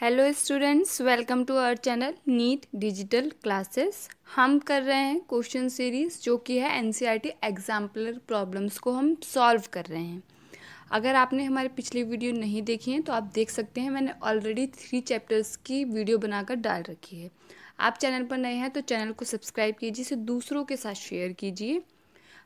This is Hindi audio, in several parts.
Hello students welcome to our channel NEET digital classes हम कर रहे हैं क्वेश्चन सीरीज़ जो कि है एनसीईआरटी एग्जाम्पलर प्रॉब्लम्स को हम सॉल्व कर रहे हैं अगर आपने हमारी पिछली वीडियो नहीं देखी है तो आप देख सकते हैं मैंने ऑलरेडी थ्री चैप्टर्स की वीडियो बनाकर डाल रखी है आप चैनल पर नए हैं तो चैनल को सब्सक्राइब कीजिए इसे दूसरों के साथ शेयर कीजिए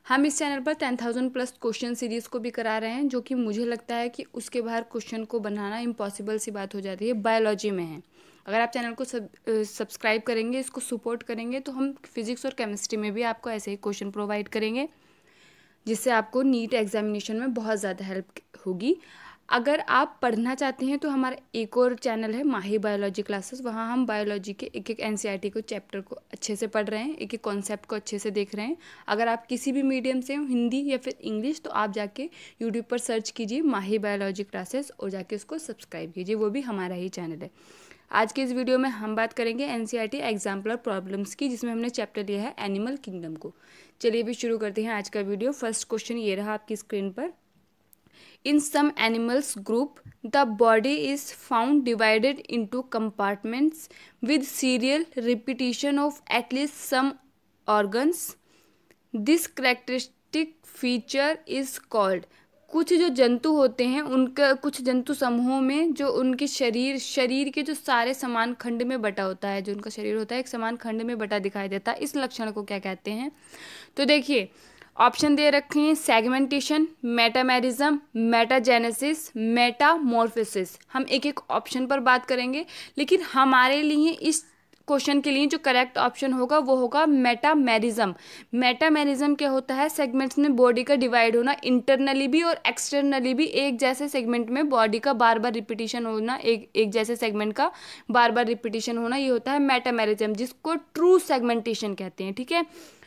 हम इस चैनल पर ten thousand plus question series को भी करा रहे हैं जो कि मुझे लगता है कि उसके बाहर क्वेश्चन को बनाना इम्पॉसिबल सी बात हो जाती है बायोलॉजी में है अगर आप चैनल को सब सब्सक्राइब करेंगे इसको सपोर्ट करेंगे तो हम फिजिक्स और केमिस्ट्री में भी आपको ऐसे ही क्वेश्चन प्रोवाइड करेंगे जिससे आपको नीट एग्जामिनेशन में बहुत ज़्यादा हेल्प होगी अगर आप पढ़ना चाहते हैं तो हमारा एक और चैनल है माही बायोलॉजी क्लासेस वहाँ हम बायोलॉजी के एक एक एनसीईआरटी को चैप्टर को अच्छे से पढ़ रहे हैं एक एक कॉन्सेप्ट को अच्छे से देख रहे हैं अगर आप किसी भी मीडियम से हिंदी या फिर इंग्लिश तो आप जाके यूट्यूब पर सर्च कीजिए माही बायोलॉजी क्लासेस और जाके उसको सब्सक्राइब कीजिए वो भी हमारा ही चैनल है आज के इस वीडियो में हम बात करेंगे एन सी आर टी और प्रॉब्लम्स की जिसमें हमने चैप्टर लिया है एनिमल किंगडम को चलिए भी शुरू करते हैं आज का वीडियो फर्स्ट क्वेश्चन ये रहा आपकी स्क्रीन पर In some animals group, the body is found divided into compartments with serial repetition of at least some organs. This characteristic feature is called कुछ जो जंतु होते हैं उनका कुछ जंतु समूहों में जो उनके शरीर शरीर के जो सारे समान खंड में बटा होता है जो उनका शरीर होता है एक समान खंड में बटा दिखाई देता है इस लक्षण को क्या कहते हैं तो देखिए ऑप्शन दे रखे हैं सेगमेंटेशन मेटामेरिज्म मेटाजेनेसिस मेटामोरफिस हम एक एक ऑप्शन पर बात करेंगे लेकिन हमारे लिए इस क्वेश्चन के लिए जो करेक्ट ऑप्शन होगा वो होगा मेटामेरिज्म मेटामेरिज्म क्या होता है सेगमेंट्स में बॉडी का डिवाइड होना इंटरनली भी और एक्सटर्नली भी एक जैसे सेगमेंट में बॉडी का बार बार रिपीटिशन होना एक एक जैसे सेगमेंट का बार बार रिपीटिशन होना ये होता है मेटामेरिज्म जिसको ट्रू सेगमेंटेशन कहते हैं ठीक है थीके?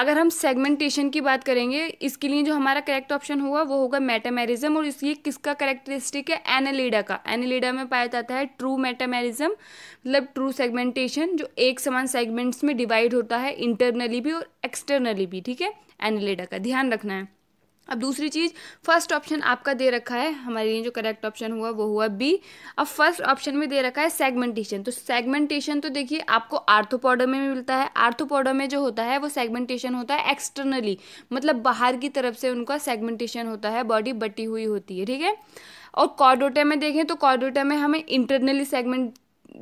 अगर हम सेगमेंटेशन की बात करेंगे इसके लिए जो हमारा करेक्ट ऑप्शन होगा वो होगा मेटामेरिज्म और इसलिए किसका करेक्टरिस्टिक है एनालीडा का एनालीडा में पाया जाता है ट्रू मेटामेरिज्म मतलब ट्रू सेगमेंटेशन जो एक समान सेगमेंट्स में डिवाइड होता है इंटरनली भी और एक्सटर्नली भी ठीक है एनालीडा का ध्यान रखना है अब दूसरी चीज़ फर्स्ट ऑप्शन आपका दे रखा है हमारे लिए जो करेक्ट ऑप्शन हुआ वो हुआ बी अब फर्स्ट ऑप्शन में दे रखा है सेगमेंटेशन तो सेगमेंटेशन तो देखिए आपको आर्थोपोडा में मिलता है आर्थोपोडा में जो होता है वो सेगमेंटेशन होता है एक्सटर्नली मतलब बाहर की तरफ से उनका सेगमेंटेशन होता है बॉडी बटी हुई होती है ठीक है और कॉर्डोटा में देखें तो कॉर्डोटा में हमें इंटरनली सेगमेंट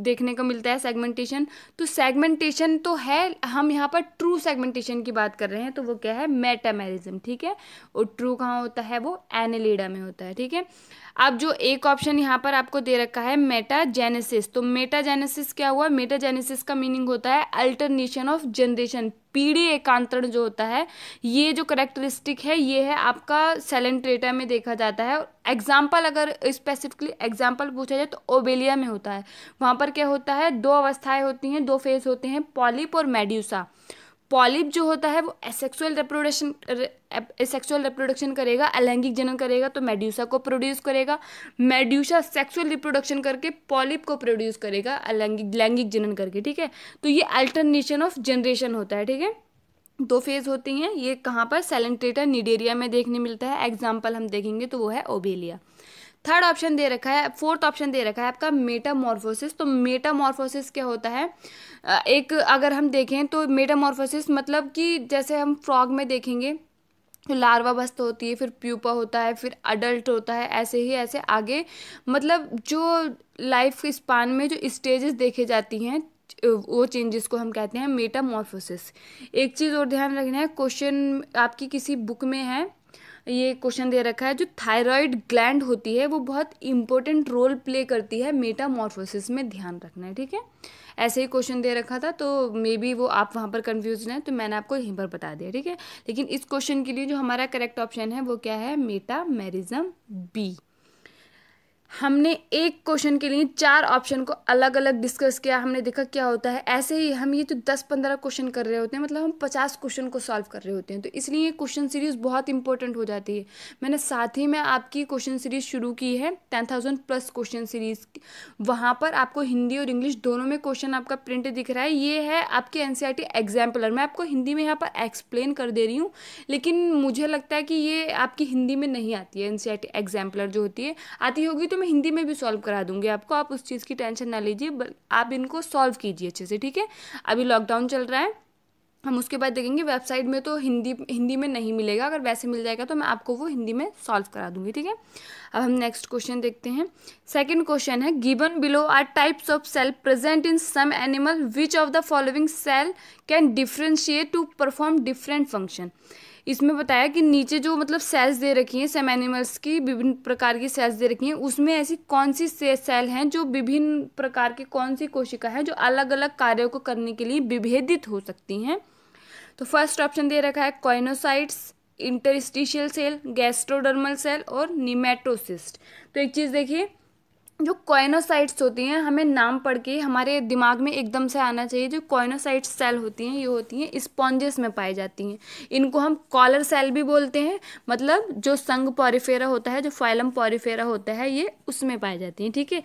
देखने को मिलता है सेगमेंटेशन तो सेगमेंटेशन तो है हम यहाँ पर ट्रू सेगमेंटेशन की बात कर रहे हैं तो वो क्या है मेटामेरिज्म ठीक है और ट्रू कहाँ होता है वो एनिलीडा में होता है ठीक है अब जो एक ऑप्शन यहाँ पर आपको दे रखा है मेटा जेनेसिस तो मेटा जेनेसिस क्या हुआ मेटा जेनेसिस का मीनिंग होता है अल्टरनेशन ऑफ जनरेशन पीढ़ी एकांतरण जो होता है ये जो करेक्टरिस्टिक है ये है आपका सेलेंट्रेटा में देखा जाता है एग्जाम्पल अगर स्पेसिफिकली एग्जाम्पल पूछा जाए तो ओबेलिया में होता है वहाँ पर क्या होता है दो अवस्थाएं होती हैं दो फेज होते हैं पॉलिप और मेड्यूसा पॉलिप जो होता है वो एसेक्सुअल रिप्रोडक्शन सेक्सुअल रिप्रोडक्शन करेगा अलैंगिक जनन करेगा तो मेड्यूसा को प्रोड्यूस करेगा मेड्यूसा सेक्सुअल रिप्रोडक्शन करके पॉलिप को प्रोड्यूस करेगा अलैंगिक लैंगिक जनन करके ठीक है तो ये अल्टरनेशन ऑफ जनरेशन होता है ठीक है दो फेज होती हैं ये कहाँ पर सेलेंट्रेटर निडेरिया में देखने मिलता है एग्जाम्पल हम देखेंगे तो वो है ओबेलिया थर्ड ऑप्शन दे रखा है फोर्थ ऑप्शन दे रखा है आपका मेटामॉर्फोसिस तो मेटामॉर्फोसिस क्या होता है एक अगर हम देखें तो मेटामॉर्फोसिस मतलब कि जैसे हम फ्रॉग में देखेंगे तो बस्त होती है फिर प्यूपा होता है फिर अडल्ट होता है ऐसे ही ऐसे आगे मतलब जो लाइफ स्पान में जो स्टेजेस देखे जाती हैं वो चेंजेस को हम कहते हैं मेटामॉर्फोसिस एक चीज़ और ध्यान रखना है क्वेश्चन आपकी किसी बुक में है ये क्वेश्चन दे रखा है जो थायराइड ग्लैंड होती है वो बहुत इंपॉर्टेंट रोल प्ले करती है मेटामॉर्फोसिस में ध्यान रखना है ठीक है ऐसे ही क्वेश्चन दे रखा था तो मे बी वो आप वहाँ पर कन्फ्यूज हैं तो मैंने आपको यहीं पर बता दिया ठीक है लेकिन इस क्वेश्चन के लिए जो हमारा करेक्ट ऑप्शन है वो क्या है मेटामेरिज्म बी हमने एक क्वेश्चन के लिए चार ऑप्शन को अलग अलग डिस्कस किया हमने देखा क्या होता है ऐसे ही हम ये जो दस पंद्रह क्वेश्चन कर रहे होते हैं मतलब हम पचास क्वेश्चन को सॉल्व कर रहे होते हैं तो इसलिए ये क्वेश्चन सीरीज़ बहुत इंपॉर्टेंट हो जाती है मैंने साथ ही में आपकी क्वेश्चन सीरीज़ शुरू की है ten thousand plus question series वहाँ पर आपको हिंदी और इंग्लिश दोनों में क्वेश्चन आपका प्रिंट दिख रहा है ये है आपके एन सी एग्जाम्पलर मैं आपको हिंदी में यहाँ पर एक्सप्लेन कर दे रही हूँ लेकिन मुझे लगता है कि ये आपकी हिंदी में नहीं आती है एन सी एग्जाम्पलर जो होती है आती होगी तो मैं हिंदी में भी सॉल्व करा दूंगी आपको आप उस चीज़ की टेंशन ना लीजिए आप इनको सॉल्व कीजिए अच्छे से ठीक है अभी लॉकडाउन चल रहा है हम उसके बाद देखेंगे वेबसाइट में तो हिंदी हिंदी में नहीं मिलेगा अगर वैसे मिल जाएगा तो मैं आपको वो हिंदी में सॉल्व करा दूंगी ठीक है अब हम नेक्स्ट क्वेश्चन देखते हैं सेकंड क्वेश्चन है given below are types of cell present in some animal which of the following cell can differentiate to perform different function इसमें बताया कि नीचे जो मतलब सेल्स दे रखी हैं सेम एनिमल्स की विभिन्न प्रकार की सेल्स दे रखी हैं उसमें ऐसी कौन सी सेल हैं जो विभिन्न प्रकार की कौन सी कोशिका है जो अलग अलग कार्यों को करने के लिए विभेदित हो सकती हैं तो फर्स्ट ऑप्शन दे रखा है coenocytes interstitial cell gastrodermal cell और निमेटोसिस्ट तो एक चीज़ देखिए जो कॉइनोसाइट्स होती हैं हमें नाम पढ़ के हमारे दिमाग में एकदम से आना चाहिए जो कॉइनोसाइट सेल होती हैं ये होती हैं स्पॉन्जेस में पाई जाती हैं इनको हम कॉलर सेल भी बोलते हैं मतलब जो संग पॉरीफेरा होता है जो फाइलम पॉरीफेरा होता है ये उसमें पाई जाती हैं ठीक है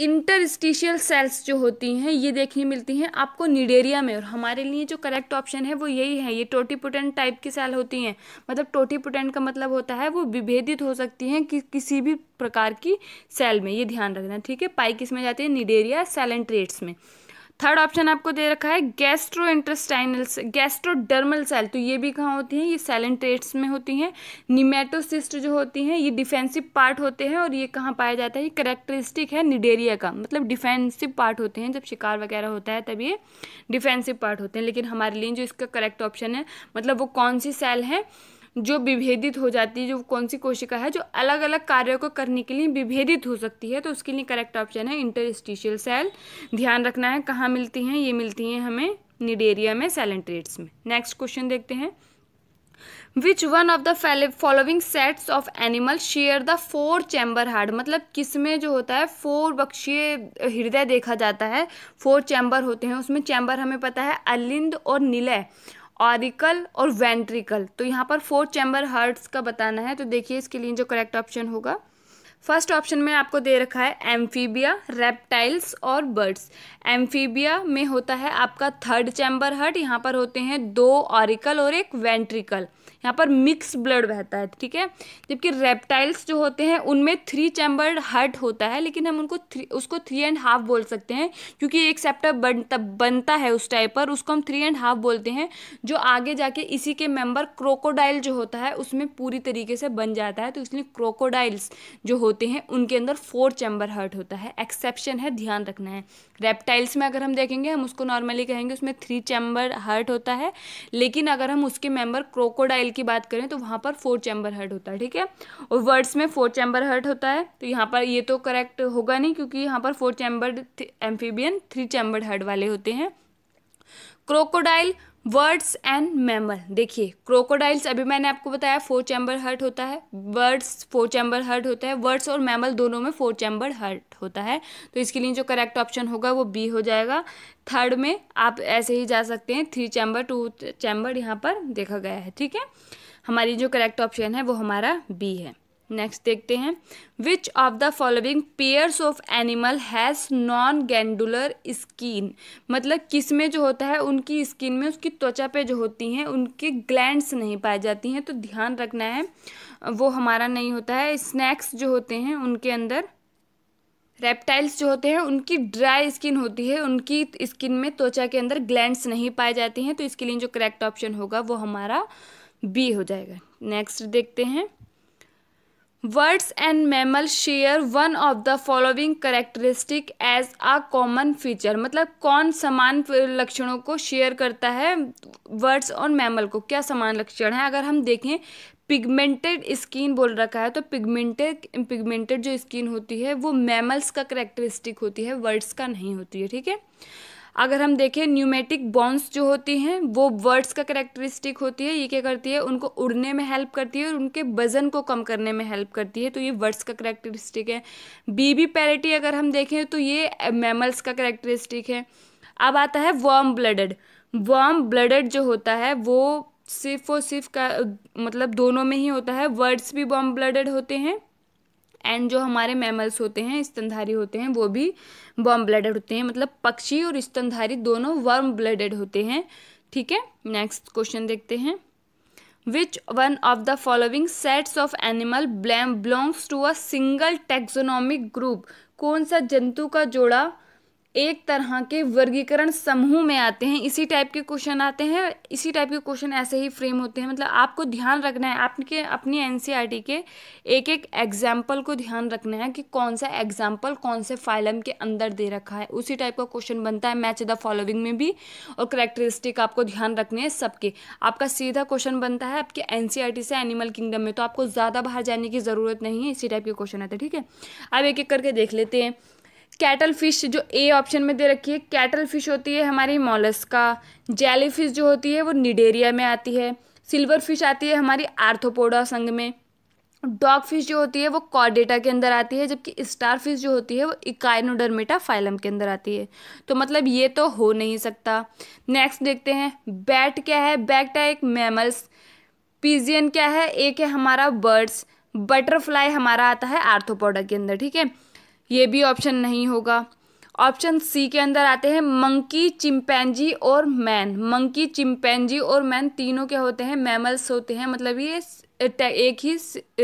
इंटरस्टिशियल सेल्स जो होती हैं ये देखने मिलती हैं आपको निडेरिया में और हमारे लिए जो करेक्ट ऑप्शन है वो यही है ये टोटीपुटेंट टाइप की सेल होती हैं मतलब टोटीपुटेंट का मतलब होता है वो विभेदित हो सकती हैं कि, किसी भी प्रकार की सेल में ये ध्यान रखना ठीक है पाई किस में जाती है निडेरिया सेलेंट्रेट्स में थर्ड ऑप्शन आपको दे रखा है गैस्ट्रो इंटेस्टाइनल गैस्ट्रोडर्मल सेल तो ये भी कहाँ होती हैं ये सेलेंट्रेट्स में होती हैं निमेटोसिस्ट जो होती हैं ये डिफेंसिव पार्ट होते हैं और ये कहाँ पाया जाता है ये करेक्टरिस्टिक है निडेरिया का मतलब डिफेंसिव पार्ट होते हैं जब शिकार वगैरह होता है तब ये डिफेंसिव पार्ट होते हैं लेकिन हमारे लिए जो इसका करेक्ट ऑप्शन है मतलब वो कौन सी सेल है जो विभेदित हो जाती है जो कौन सी कोशिका है जो अलग अलग कार्यों को करने के लिए विभेदित हो सकती है तो उसके लिए करेक्ट ऑप्शन है इंटरस्टिशियल सेल ध्यान रखना है कहाँ मिलती हैं ये मिलती हैं हमें निडेरिया में सेलेंट्रेट्स में नेक्स्ट क्वेश्चन देखते हैं which one of the following sets of animal share the four chamber heart मतलब किसमें जो होता है फोर बक्षीय हृदय देखा जाता है फोर चैम्बर होते हैं उसमें चैम्बर हमें पता है अलिंद और निलय ऑरिकल और वेंट्रिकल तो यहाँ पर फोर चैम्बर हर्ट्स का बताना है तो देखिए इसके लिए जो करेक्ट ऑप्शन होगा फर्स्ट ऑप्शन में आपको दे रखा है एम्फीबिया रेप्टाइल्स और बर्ड्स एम्फीबिया में होता है आपका थर्ड चैम्बर हर्ट यहाँ पर होते हैं दो ऑरिकल और एक वेंट्रिकल यहाँ पर मिक्स ब्लड बहता है ठीक है जबकि रेप्टाइल्स जो होते हैं उनमें थ्री चैम्बर्ड हार्ट होता है लेकिन हम उनको थ्री उसको थ्री एंड हाफ बोल सकते हैं क्योंकि एक सेप्टर बनता बनता है उस टाइप पर उसको हम थ्री एंड हाफ बोलते हैं जो आगे जाके इसी के मेंबर क्रोकोडाइल जो होता है उसमें पूरी तरीके से बन जाता है तो इसलिए क्रोकोडाइल्स जो होते हैं उनके अंदर फोर चैम्बर हार्ट होता है एक्सेप्शन है ध्यान रखना है रेप्टाइल्स में अगर हम देखेंगे हम उसको नॉर्मली कहेंगे उसमें थ्री चैम्बर हार्ट होता है लेकिन अगर हम उसके मेंबर क्रोकोडाइल की बात करें तो वहाँ पर फोर चैम्बर हर्ट होता है ठीक है और वर्ड्स में फोर चैम्बर हर्ट होता है तो यहाँ पर ये तो करेक्ट होगा नहीं क्योंकि यहाँ पर four chamber amphibian three chamber heart वाले होते हैं क्रोकोडाइल वर्ड्स एंड मैमल देखिए क्रोकोडाइल्स अभी मैंने आपको बताया फोर चैम्बर हर्ट होता है वर्ड्स फोर चैम्बर हर्ट होता है वर्ड्स और मैमल दोनों में फोर चैम्बर हर्ट होता है तो इसके लिए जो करेक्ट ऑप्शन होगा वो बी हो जाएगा थर्ड में आप ऐसे ही जा सकते हैं थ्री चैम्बर टू चैम्बर यहाँ पर देखा गया है ठीक है हमारी जो करेक्ट ऑप्शन है वो हमारा बी है नेक्स्ट देखते हैं which of the following pairs of animal has non glandular skin मतलब किस में जो होता है उनकी स्किन में उसकी त्वचा पे जो होती हैं उनके ग्लैंड्स नहीं पाई जाती हैं तो ध्यान रखना है वो हमारा नहीं होता है स्नैक्स जो होते हैं उनके अंदर रेप्टाइल्स जो होते हैं उनकी ड्राई स्किन होती है उनकी स्किन में त्वचा के अंदर ग्लैंड्स नहीं पाए जाते हैं तो इसके लिए जो करेक्ट ऑप्शन होगा वो हमारा बी हो जाएगा नेक्स्ट देखते हैं birds and mammal share one of the following characteristic as a common feature मतलब कौन समान लक्षणों को शेयर करता है बर्ड्स और मैमल को क्या समान लक्षण है अगर हम देखें पिगमेंटेड स्किन बोल रखा है तो पिगमेंटेड पिगमेंटेड जो स्किन होती है वो मैमल्स का करेक्टरिस्टिक होती है वर्ड्स का नहीं होती है ठीक है अगर हम देखें न्यूमेटिक बॉन्स जो होती हैं वो वर्ड्स का करेक्टरिस्टिक होती है ये क्या करती है उनको उड़ने में हेल्प करती है और उनके वजन को कम करने में हेल्प करती है तो ये वर्ड्स का करेक्टरिस्टिक है बीबी पैरिटी अगर हम देखें तो ये मैमल्स का करेक्टरिस्टिक है अब आता है वार्म ब्लडेड वार्म ब्लडेड जो होता है वो सिर्फ और सिर्फ का मतलब दोनों में ही होता है वर्ड्स भी वार्म ब्लडेड होते हैं एंड जो हमारे मैमल्स होते हैं स्तनधारी होते हैं वो भी बॉम ब्लडेड होते हैं मतलब पक्षी और स्तनधारी दोनों वर्म ब्लडेड होते हैं ठीक है नेक्स्ट क्वेश्चन देखते हैं one of the following sets of animal blame belongs to a single taxonomic group कौन सा जंतु का जोड़ा एक तरह के वर्गीकरण समूह में आते हैं इसी टाइप के क्वेश्चन आते हैं इसी टाइप के क्वेश्चन ऐसे ही फ्रेम होते हैं मतलब आपको ध्यान रखना है आपके अपनी एन e के एक एक एग्जाम्पल को ध्यान रखना है कि कौन सा एग्जाम्पल कौन से फाइलम के अंदर दे रखा है उसी टाइप का क्वेश्चन बनता है मैच द फॉलोइंग में भी और करेक्टरिस्टिक आपको ध्यान रखने हैं सबके आपका सीधा क्वेश्चन बनता है आपके एन e से एनिमल किंगडम में तो आपको ज़्यादा बाहर जाने की ज़रूरत नहीं है इसी टाइप के क्वेश्चन आते हैं ठीक है अब एक एक करके देख लेते हैं कैटल फिश जो ए ऑप्शन में दे रखी है कैटल फिश होती है हमारी मोलस्का जेली फिश जो होती है वो निडेरिया में आती है सिल्वर फिश आती है हमारी आर्थोपोडा संघ में डॉग फिश जो होती है वो कॉर्डेटा के अंदर आती है जबकि स्टार फिश जो होती है वो इकाइनोडर्मेटा फाइलम के अंदर आती है तो मतलब ये तो हो नहीं सकता नेक्स्ट देखते हैं बैट क्या है बैट है एक मैमल्स पीजियन क्या है एक है हमारा बर्ड्स बटरफ्लाई हमारा आता है आर्थोपोडा के अंदर ठीक है ये भी ऑप्शन नहीं होगा ऑप्शन सी के अंदर आते हैं मंकी चिंपैनजी और मैन मंकी चिंपैनजी और मैन तीनों क्या होते हैं मैमल्स होते हैं मतलब ये एक ही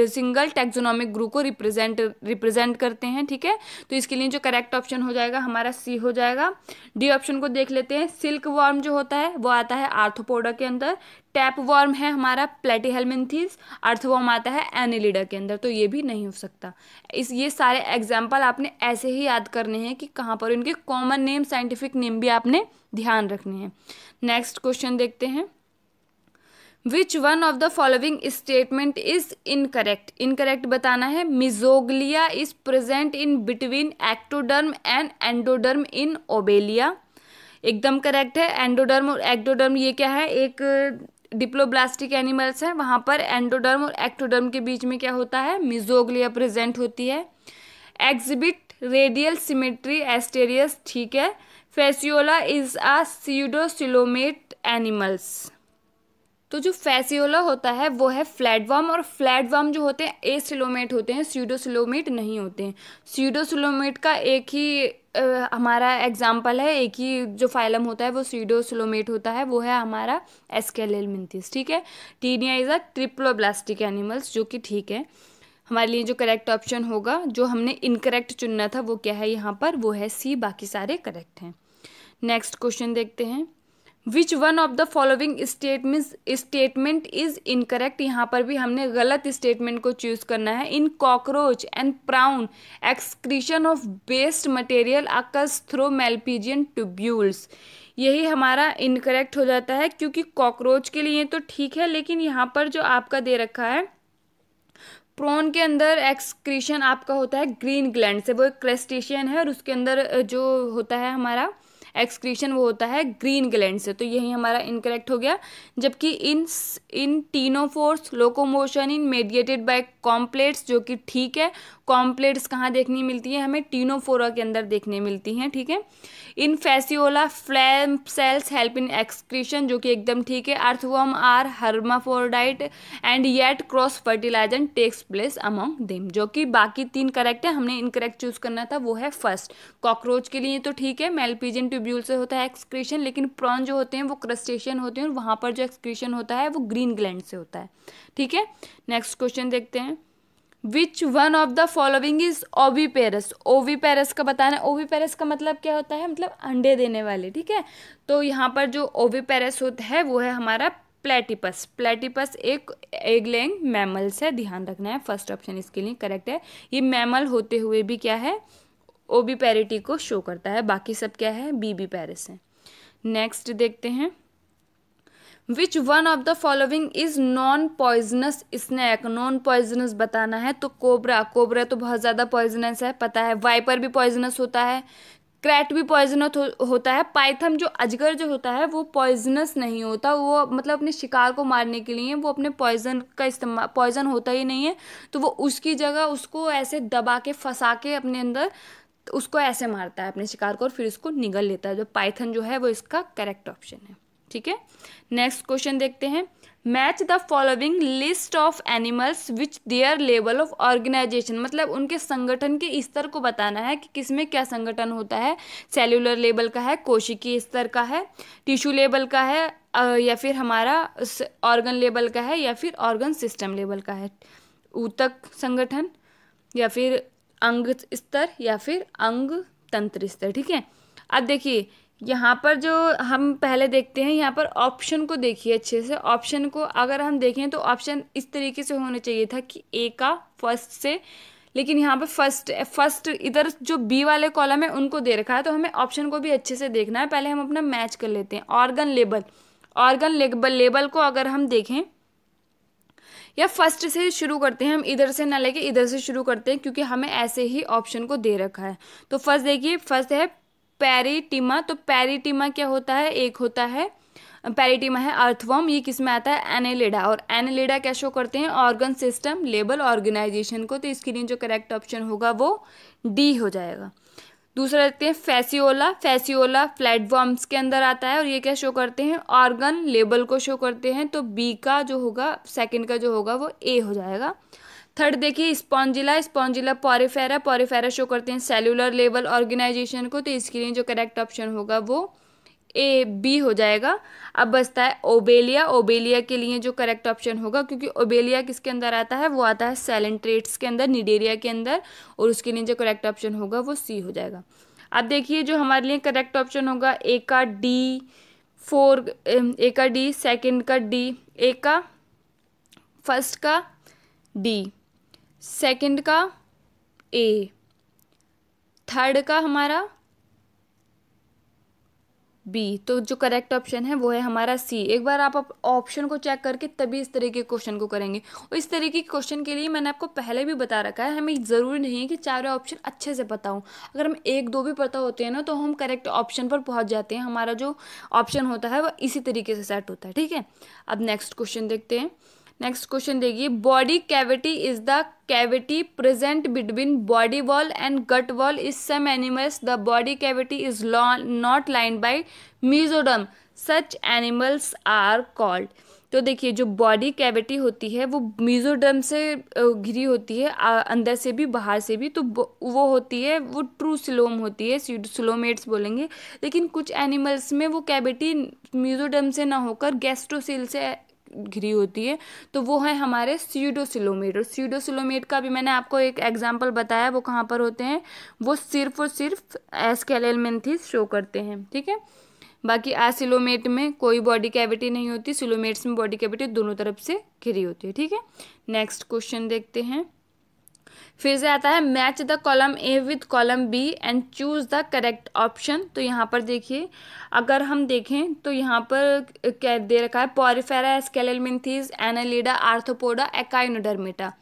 सिंगल टेक्जोनॉमिक ग्रुप को रिप्रेजेंट रिप्रेजेंट करते हैं ठीक है तो इसके लिए जो करेक्ट ऑप्शन हो जाएगा हमारा सी हो जाएगा डी ऑप्शन को देख लेते हैं सिल्क वॉर्म जो होता है वो आता है आर्थोपोडा के अंदर टैप वॉर्म है हमारा प्लेटीहेलमिनथीज अर्थवॉर्म आता है एनिलिडा के अंदर तो ये भी नहीं हो सकता इस ये सारे एग्जाम्पल आपने ऐसे ही याद करने हैं कि कहाँ पर इनके कॉमन नेम साइंटिफिक नेम भी आपने ध्यान रखने हैं नेक्स्ट क्वेश्चन देखते हैं which one of the following statement is incorrect incorrect बताना है mesoglea is present in between ectoderm and endoderm in obelia एकदम करेक्ट है एंडोडर्म और एक्टोडर्म ये क्या है एक डिप्लोब्लास्टिक uh, एनिमल्स हैं वहाँ पर एंडोडर्म और एक्टोडर्म के बीच में क्या होता है मिजोगलिया प्रेजेंट होती है एग्जिबिट रेडियल सिमेट्री एस्टेरियस ठीक है fasciola is a pseudocoelomate animals तो जो फैसियोला होता है वो है फ्लैटवर्म और फ्लैटवर्म जो होते हैं ए सिलोमेट होते हैं सीडोसिलोमेट नहीं होते हैं सीडोसिलोमेट का एक ही आ, हमारा एग्जाम्पल है एक ही जो फाइलम होता है वो सीडोसिलोमेट होता है वो है हमारा एस्केलेल मिंथिस ठीक है taenia is a triploblastic animals जो कि ठीक है हमारे लिए जो करेक्ट ऑप्शन होगा जो हमने इनकरेक्ट चुनना था वो क्या है यहाँ पर वो है सी बाकी सारे करेक्ट हैं नेक्स्ट क्वेश्चन देखते हैं which one of the following statement statement is incorrect यहाँ पर भी हमने गलत स्टेटमेंट को चूज करना है in cockroach and prawn excretion of waste material occurs through malpighian tubules यही हमारा इनकरेक्ट हो जाता है क्योंकि कॉकरोच के लिए तो ठीक है लेकिन यहाँ पर जो आपका दे रखा है प्रोन के अंदर एक्सक्रीशन आपका होता है ग्रीन ग्लैंड से वो एक क्रस्टेशियन है और उसके अंदर जो होता है हमारा एक्सक्रीशन वो होता है ग्रीन ग्लैंड से तो यही हमारा इनकरेक्ट हो गया जबकि in in force locomotion in mediated by comb plates जो कि ठीक है कॉम्प्लेट्स कहाँ देखने मिलती है हमें टीनोफोरा के अंदर देखने मिलती हैं ठीक है in fasciola flame cells help in excretion जो कि एकदम ठीक है earthworm are hermaphrodite and yet cross fertilisation takes place among them जो कि बाकी तीन करेक्ट है हमने इनकरेक्ट चूज करना था वो है फर्स्ट कॉकरोच के लिए तो ठीक है मेलपीजन टू ट्यूब्यूल से होता है एक्सक्रीशन लेकिन प्रॉन जो होते हैं वो क्रस्टेशियन होते हैं और वहाँ पर जो एक्सक्रीशन होता है वो ग्रीन ग्लैंड से होता है ठीक है नेक्स्ट क्वेश्चन देखते हैं which one of the following is oviparous ओवी पेरस का बताना ओवी पेरस का मतलब क्या होता है मतलब अंडे देने वाले ठीक है तो यहाँ पर जो ओवी पेरस होता है वो है हमारा प्लेटिपस प्लेटिपस एक एगलेंग मैमल्स है ध्यान रखना है फर्स्ट ऑप्शन इसके लिए करेक्ट है ये मैमल होते हुए भी क्या है ओ बी पैरिटी को शो करता है बाकी सब क्या है बी बी पैरिस है नेक्स्ट देखते हैं which one of the following is non poisonous snake non poisonous बताना है तो कोबरा कोबरा तो बहुत ज़्यादा पॉइजनस है पता है वाइपर भी पॉइजनस होता है क्रैट भी पॉइजनस हो, होता है पाइथम जो अजगर जो होता है वो पॉइजनस नहीं होता वो मतलब अपने शिकार को मारने के लिए वो अपने पॉइजन का इस्तेमाल पॉइजन होता ही नहीं है तो वो उसकी जगह उसको ऐसे दबा के फंसा के अपने अंदर उसको ऐसे मारता है अपने शिकार को और फिर उसको निगल लेता है जो पाइथन जो है वो इसका करेक्ट ऑप्शन है ठीक है नेक्स्ट क्वेश्चन देखते हैं match the following list of animals which their level of organisation मतलब उनके संगठन के स्तर को बताना है कि किसमें क्या संगठन होता है सेल्यूलर लेवल का है कोशिकी स्तर का है टिश्यू लेवल का है या फिर हमारा ऑर्गन लेवल का है या फिर ऑर्गन सिस्टम लेवल का है ऊतक संगठन या फिर अंग स्तर या फिर अंग तंत्र स्तर ठीक है अब देखिए यहाँ पर जो हम पहले देखते हैं यहाँ पर ऑप्शन को देखिए अच्छे से ऑप्शन को अगर हम देखें तो ऑप्शन इस तरीके से होना चाहिए था कि ए का फर्स्ट से लेकिन यहाँ पर फर्स्ट फर्स्ट इधर जो बी वाले कॉलम है उनको दे रखा है तो हमें ऑप्शन को भी अच्छे से देखना है पहले हम अपना मैच कर लेते हैं organ label organ label label को अगर हम देखें या फर्स्ट से शुरू करते हैं हम इधर से ना लेके इधर से शुरू करते हैं क्योंकि हमें ऐसे ही ऑप्शन को दे रखा है तो फर्स्ट देखिए फर्स्ट है पैरिटिमा तो पैरिटिमा क्या होता है एक होता है पैरिटिमा है अर्थवर्म ये किस में आता है एनेलेडा और एनेलेडा क्या शो करते हैं ऑर्गन सिस्टम लेबल ऑर्गेनाइजेशन को तो इसके लिए जो करेक्ट ऑप्शन होगा वो डी हो जाएगा दूसरा देखते हैं फैसियोला फैसियोला प्लेटफॉर्म्स के अंदर आता है और ये क्या शो करते हैं ऑर्गन लेबल को शो करते हैं तो बी का जो होगा सेकंड का जो होगा वो ए हो जाएगा थर्ड देखिए spongilla spongilla porifera porifera show करते हैं सेलुलर लेवल ऑर्गेनाइजेशन को तो इसके लिए जो करेक्ट ऑप्शन होगा वो ए बी हो जाएगा अब बचता है ओबेलिया ओबेलिया के लिए जो करेक्ट ऑप्शन होगा क्योंकि ओबेलिया किसके अंदर आता है वो आता है सेलेंट्रेट्स के अंदर निडेरिया के अंदर और उसके लिए जो करेक्ट ऑप्शन होगा वो सी हो जाएगा अब देखिए जो हमारे लिए करेक्ट ऑप्शन होगा ए का डी फोर ए का डी सेकेंड का डी ए का फर्स्ट का डी सेकेंड का ए थर्ड का हमारा बी तो जो करेक्ट ऑप्शन है वो है हमारा सी एक बार आप ऑप्शन को चेक करके तभी इस तरीके के क्वेश्चन को करेंगे और इस तरीके के क्वेश्चन के लिए मैंने आपको पहले भी बता रखा है हमें ज़रूरी नहीं है कि चारों ऑप्शन अच्छे से पता हो अगर हम एक दो भी पता होते हैं ना तो हम करेक्ट ऑप्शन पर पहुँच जाते हैं हमारा जो ऑप्शन होता है वह इसी तरीके से सेट होता है ठीक है अब नेक्स्ट क्वेश्चन देखते हैं नेक्स्ट क्वेश्चन देखिए body cavity is the cavity present between body wall and gut wall is some animals the body cavity is not line by mesoderm such animals are called तो देखिए जो बॉडी कैविटी होती है वो मीजोडम से घिरी होती है अंदर से भी बाहर से भी तो वो होती है वो ट्रू स्लोम होती है स्लोमेट्स बोलेंगे लेकिन कुछ एनिमल्स में वो कैविटी मीजोडम से ना होकर गैस्ट्रोसिल से घिरी होती है तो वो है हमारे सीडोसिलोमेट और सीडोसिलोमेट का भी मैंने आपको एक एग्जाम्पल बताया वो कहाँ पर होते हैं वो सिर्फ और सिर्फ एस्केलेमेंथिस शो करते हैं ठीक है बाकी आसिलोमेट में कोई बॉडी कैविटी नहीं होती सिलोमेट्स में बॉडी कैविटी दोनों तरफ से घिरी होती है ठीक है नेक्स्ट क्वेश्चन देखते हैं फिर से आता है match the column A with column B and choose the correct option तो यहाँ पर देखिए अगर हम देखें तो यहाँ पर क्या दे रखा है porifera aschelminthes annelida arthropoda echinodermata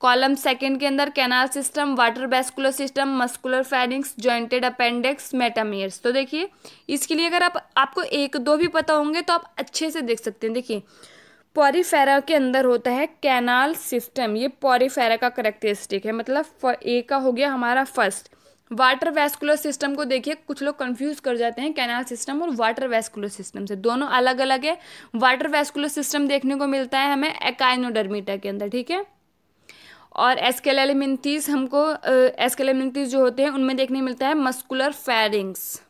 column second के अंदर canal system water vascular system muscular pharynx jointed appendix metameres तो देखिए इसके लिए अगर आप आपको एक दो भी पता होंगे तो आप अच्छे से देख सकते हैं देखिए पॉरीफेरा के अंदर होता है कैनाल सिस्टम ये पॉरीफेरा का करेक्टरिस्टिक है मतलब ए का हो गया हमारा फर्स्ट वाटर वेस्कुलर सिस्टम को देखिए कुछ लोग कंफ्यूज कर जाते हैं कैनाल सिस्टम और वाटर वेस्कुलर सिस्टम से दोनों अलग अलग है वाटर वेस्कुलर सिस्टम देखने को मिलता है हमें एकाइनोडर्मीटा के अंदर ठीक है और एस्केलेमिनतीस हमको एस्केलेमिनतीस जो होते हैं उनमें देखने मिलता है मस्कुलर फेरिंग्स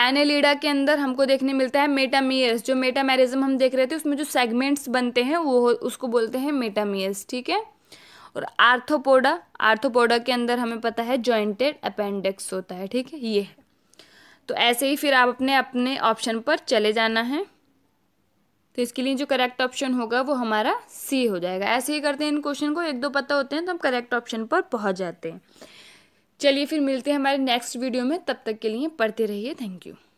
एनेलिडा के अंदर हमको देखने मिलता है मेटामियस जो मेटामेरिज्म हम देख रहे थे उसमें जो सेगमेंट्स बनते हैं वो उसको बोलते हैं मेटामियस ठीक है और आर्थोपोडा आर्थोपोडा के अंदर हमें पता है जॉइंटेड अपेंडिक्स होता है ठीक है ये है तो ऐसे ही फिर आप अपने अपने ऑप्शन पर चले जाना है तो इसके लिए जो करेक्ट ऑप्शन होगा वो हमारा सी हो जाएगा ऐसे ही करते हैं इन क्वेश्चन को एक दो पता होते हैं तो हम करेक्ट ऑप्शन पर पहुंच जाते हैं चलिए फिर मिलते हैं हमारे नेक्स्ट वीडियो में तब तक के लिए पढ़ते रहिए थैंक यू